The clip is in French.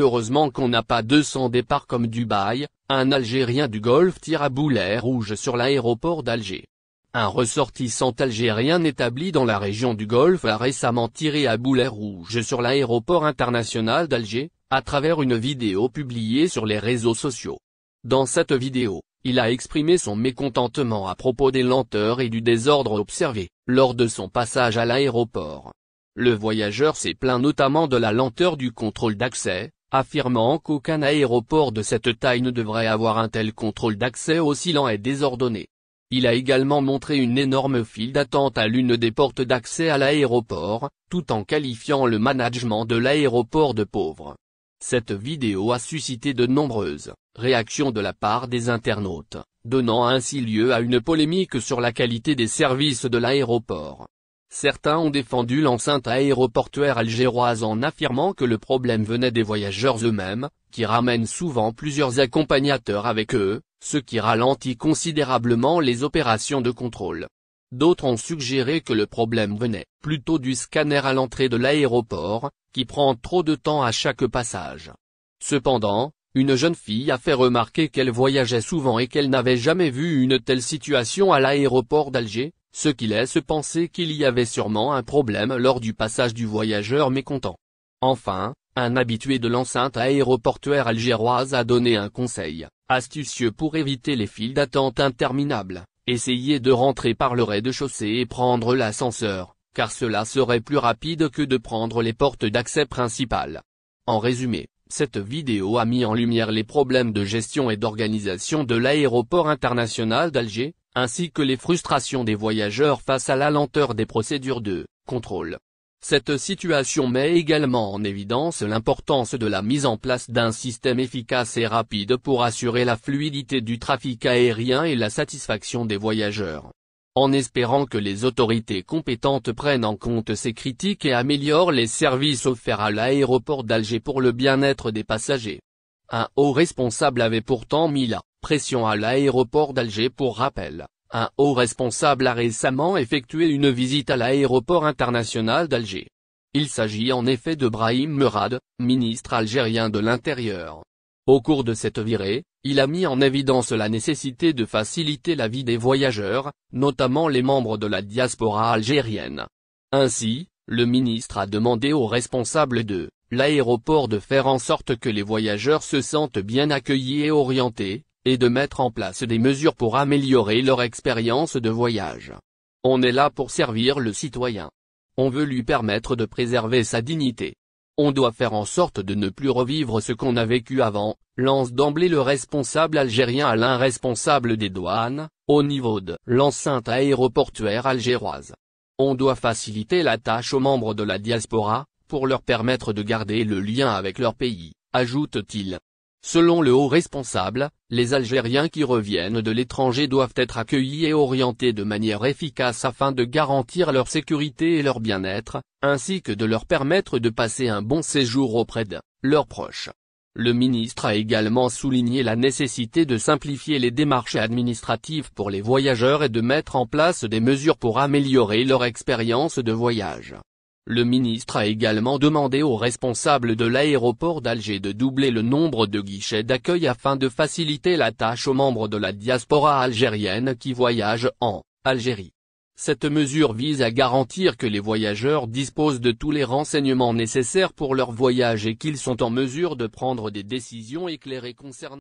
Heureusement qu'on n'a pas 200 départs comme Dubaï, un Algérien du Golfe tire à boulet rouge sur l'aéroport d'Alger. Un ressortissant algérien établi dans la région du Golfe a récemment tiré à boulet rouge sur l'aéroport international d'Alger, à travers une vidéo publiée sur les réseaux sociaux. Dans cette vidéo, il a exprimé son mécontentement à propos des lenteurs et du désordre observés, lors de son passage à l'aéroport. Le voyageur s'est plaint notamment de la lenteur du contrôle d'accès, affirmant qu'aucun aéroport de cette taille ne devrait avoir un tel contrôle d'accès aussi lent et désordonné. Il a également montré une énorme file d'attente à l'une des portes d'accès à l'aéroport, tout en qualifiant le management de l'aéroport de pauvre. Cette vidéo a suscité de nombreuses réactions de la part des internautes, donnant ainsi lieu à une polémique sur la qualité des services de l'aéroport. Certains ont défendu l'enceinte aéroportuaire algéroise en affirmant que le problème venait des voyageurs eux-mêmes, qui ramènent souvent plusieurs accompagnateurs avec eux, ce qui ralentit considérablement les opérations de contrôle. D'autres ont suggéré que le problème venait plutôt du scanner à l'entrée de l'aéroport, qui prend trop de temps à chaque passage. Cependant, une jeune fille a fait remarquer qu'elle voyageait souvent et qu'elle n'avait jamais vu une telle situation à l'aéroport d'Alger, ce qui laisse penser qu'il y avait sûrement un problème lors du passage du voyageur mécontent. Enfin, un habitué de l'enceinte aéroportuaire algéroise a donné un conseil, astucieux pour éviter les files d'attente interminables, essayez de rentrer par le rez-de-chaussée et prendre l'ascenseur, car cela serait plus rapide que de prendre les portes d'accès principales. En résumé, cette vidéo a mis en lumière les problèmes de gestion et d'organisation de l'aéroport international d'Alger, ainsi que les frustrations des voyageurs face à la lenteur des procédures de contrôle. Cette situation met également en évidence l'importance de la mise en place d'un système efficace et rapide pour assurer la fluidité du trafic aérien et la satisfaction des voyageurs. En espérant que les autorités compétentes prennent en compte ces critiques et améliorent les services offerts à l'aéroport d'Alger pour le bien-être des passagers. Un haut responsable avait pourtant mis la Pression à l'aéroport d'Alger pour rappel. Un haut responsable a récemment effectué une visite à l'aéroport international d'Alger. Il s'agit en effet de Brahim Murad, ministre algérien de l'Intérieur. Au cours de cette virée, il a mis en évidence la nécessité de faciliter la vie des voyageurs, notamment les membres de la diaspora algérienne. Ainsi, le ministre a demandé aux responsables de l'aéroport de faire en sorte que les voyageurs se sentent bien accueillis et orientés, et de mettre en place des mesures pour améliorer leur expérience de voyage. On est là pour servir le citoyen. On veut lui permettre de préserver sa dignité. On doit faire en sorte de ne plus revivre ce qu'on a vécu avant, lance d'emblée le responsable algérien à l'inresponsable des douanes, au niveau de l'enceinte aéroportuaire algéroise. On doit faciliter la tâche aux membres de la diaspora, pour leur permettre de garder le lien avec leur pays, ajoute-t-il. Selon le haut responsable, les Algériens qui reviennent de l'étranger doivent être accueillis et orientés de manière efficace afin de garantir leur sécurité et leur bien-être, ainsi que de leur permettre de passer un bon séjour auprès de leurs proches. Le ministre a également souligné la nécessité de simplifier les démarches administratives pour les voyageurs et de mettre en place des mesures pour améliorer leur expérience de voyage. Le ministre a également demandé aux responsables de l'aéroport d'Alger de doubler le nombre de guichets d'accueil afin de faciliter la tâche aux membres de la diaspora algérienne qui voyagent en Algérie. Cette mesure vise à garantir que les voyageurs disposent de tous les renseignements nécessaires pour leur voyage et qu'ils sont en mesure de prendre des décisions éclairées concernant